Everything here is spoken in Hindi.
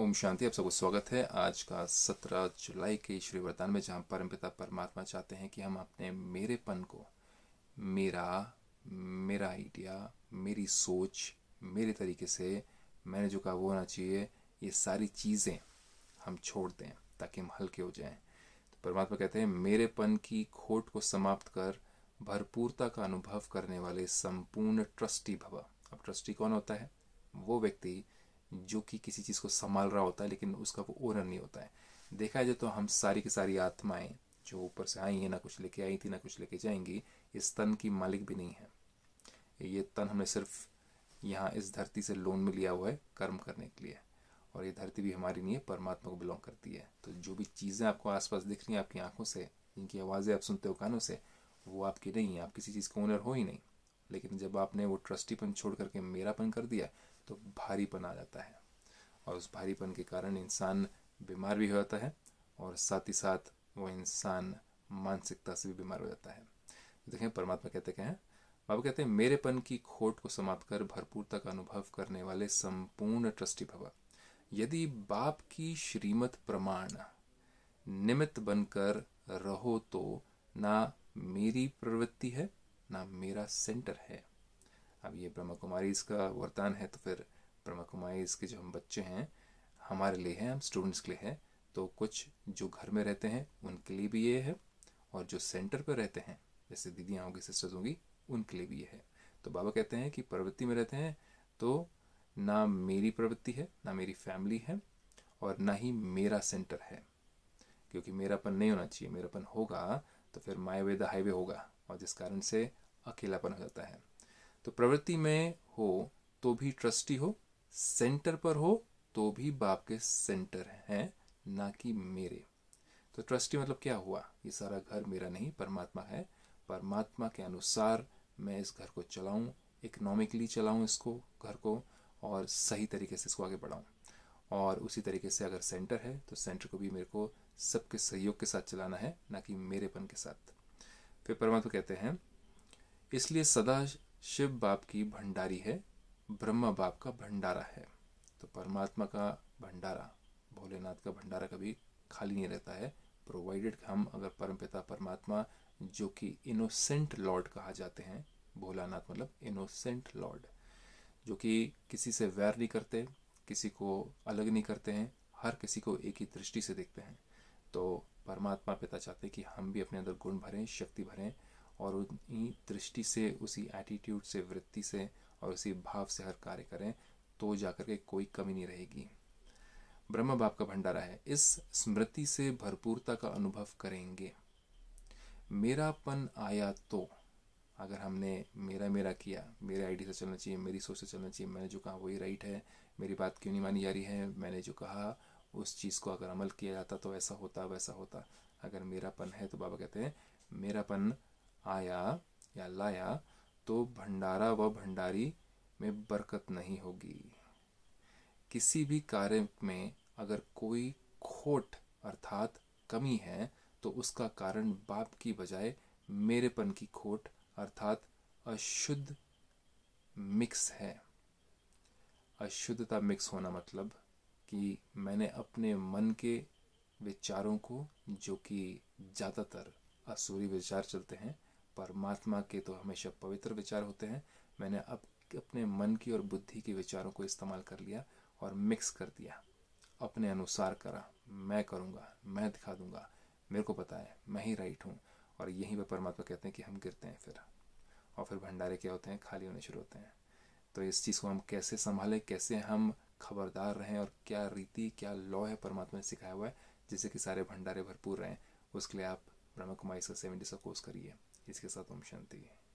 ओम शांति आप सबको स्वागत है आज का सत्रह जुलाई के श्री वरदान में जहाँ परम पिता परमात्मा चाहते हैं कि हम अपने मेरेपन को मेरा मेरा आइडिया मेरी सोच मेरे तरीके से मैंने जो कहा वो होना चाहिए ये सारी चीज़ें हम छोड़ दें ताकि हम हल्के हो जाएं तो परमात्मा कहते हैं मेरेपन की खोट को समाप्त कर भरपूरता का अनुभव करने वाले संपूर्ण ट्रस्टी भवा अब ट्रस्टी कौन होता है वो व्यक्ति जो कि किसी चीज़ को संभाल रहा होता है लेकिन उसका वो ओनर नहीं होता है देखा जाए तो हम सारी की सारी आत्माएं जो ऊपर से आई हैं ना कुछ लेके आई थी ना कुछ लेके जाएंगी इस तन की मालिक भी नहीं है ये तन हमने सिर्फ यहाँ इस धरती से लोन में लिया हुआ है कर्म करने के लिए और ये धरती भी हमारी नहीं है परमात्मा को बिलोंग करती है तो जो भी चीज़ें आपको आसपास दिख रही हैं आपकी आंखों से जिनकी आवाज़ें आप सुनते हो कानों से वो आपकी नहीं है आप किसी चीज़ का ओनर हो ही नहीं लेकिन जब आपने वो ट्रस्टीपन छोड़ करके मेरापन कर दिया तो भारीपन आ जाता है और उस भारीपन के कारण इंसान बीमार भी हो जाता है और साथ ही साथ वो इंसान मानसिकता से भी बीमार हो जाता है देखें परमात्मा कहते क्या हैं बाबा कहते हैं मेरेपन की खोट को समाप्त कर भरपूरता का अनुभव करने वाले संपूर्ण ट्रस्टी भवा यदि बाप की श्रीमत प्रमाण निमित्त बनकर रहो तो ना मेरी प्रवृत्ति है ना मेरा सेंटर है अब ये ब्रह्मा कुमारी इसका वरदान है तो फिर ब्रह्मा कुमारी इसके जो हम बच्चे हैं हमारे लिए हैं हम स्टूडेंट्स के लिए है तो कुछ जो घर में रहते हैं उनके लिए भी ये है और जो सेंटर पर रहते हैं जैसे दीदियाँ होंगी सिस्टर्स होंगी उनके लिए भी ये है तो बाबा कहते हैं कि प्रवृत्ति में रहते हैं तो ना मेरी प्रवृत्ति है ना मेरी फैमिली है और ना ही मेरा सेंटर है क्योंकि मेरापन नहीं होना चाहिए मेरापन होगा तो फिर माई वे द हाईवे होगा और जिस कारण से अकेलापन हो जाता है तो प्रवृत्ति में हो तो भी ट्रस्टी हो सेंटर पर हो तो भी बाप के सेंटर हैं ना कि मेरे तो ट्रस्टी मतलब क्या हुआ ये सारा घर मेरा नहीं परमात्मा है परमात्मा के अनुसार मैं इस घर को चलाऊं इकोनॉमिकली चलाऊं इसको घर को और सही तरीके से इसको आगे बढ़ाऊं और उसी तरीके से अगर सेंटर है तो सेंटर को भी मेरे को सबके सहयोग के साथ चलाना है ना कि मेरेपन के साथ फिर परमात्मा कहते हैं इसलिए सदा शिव बाप की भंडारी है ब्रह्मा बाप का भंडारा है तो परमात्मा का भंडारा भोलेनाथ का भंडारा कभी खाली नहीं रहता है प्रोवाइडेड हम अगर परमपिता परमात्मा जो कि इनोसेंट लॉर्ड कहा जाते हैं भोलानाथ मतलब इनोसेंट लॉर्ड जो कि किसी से वैर नहीं करते किसी को अलग नहीं करते हैं हर किसी को एक ही दृष्टि से देखते हैं तो परमात्मा पिता चाहते हैं कि हम भी अपने अंदर गुण भरें शक्ति भरें और उन्हीं दृष्टि से उसी एटीट्यूड से वृत्ति से और उसी भाव से हर कार्य करें तो जाकर के कोई कमी नहीं रहेगी ब्रह्म बाप का भंडारा है इस स्मृति से भरपूरता का अनुभव करेंगे मेरापन आया तो अगर हमने मेरा मेरा किया मेरे आईडी से चलना चाहिए मेरी सोच से चलना चाहिए मैंने जो कहा वही राइट है मेरी बात क्यों नहीं मानी जा रही है मैंने जो कहा उस चीज़ को अगर अमल किया जाता तो ऐसा होता वैसा होता अगर मेरापन है तो बाबा कहते हैं मेरापन आया या लाया तो भंडारा व भंडारी में बरकत नहीं होगी किसी भी कार्य में अगर कोई खोट अर्थात कमी है तो उसका कारण बाप की बजाय मेरेपन की खोट अर्थात अशुद्ध मिक्स है अशुद्धता मिक्स होना मतलब कि मैंने अपने मन के विचारों को जो कि ज़्यादातर असूरी विचार चलते हैं परमात्मा के तो हमेशा पवित्र विचार होते हैं मैंने अब अपने मन की और बुद्धि के विचारों को इस्तेमाल कर लिया और मिक्स कर दिया अपने अनुसार करा मैं करूँगा मैं दिखा दूंगा मेरे को पता है मैं ही राइट हूँ और यहीं पर परमात्मा कहते हैं कि हम गिरते हैं फिर और फिर भंडारे क्या होते हैं खाली होने शुरू होते हैं तो इस चीज़ को हम कैसे संभालें कैसे हम खबरदार रहें और क्या रीति क्या लॉ है परमात्मा ने सिखाया हुआ है जिससे कि सारे भंडारे भरपूर रहें उसके लिए आप ब्रह्म कुमारी सेवेंटी सा कोर्स करिए जिसके साथ ओम शांति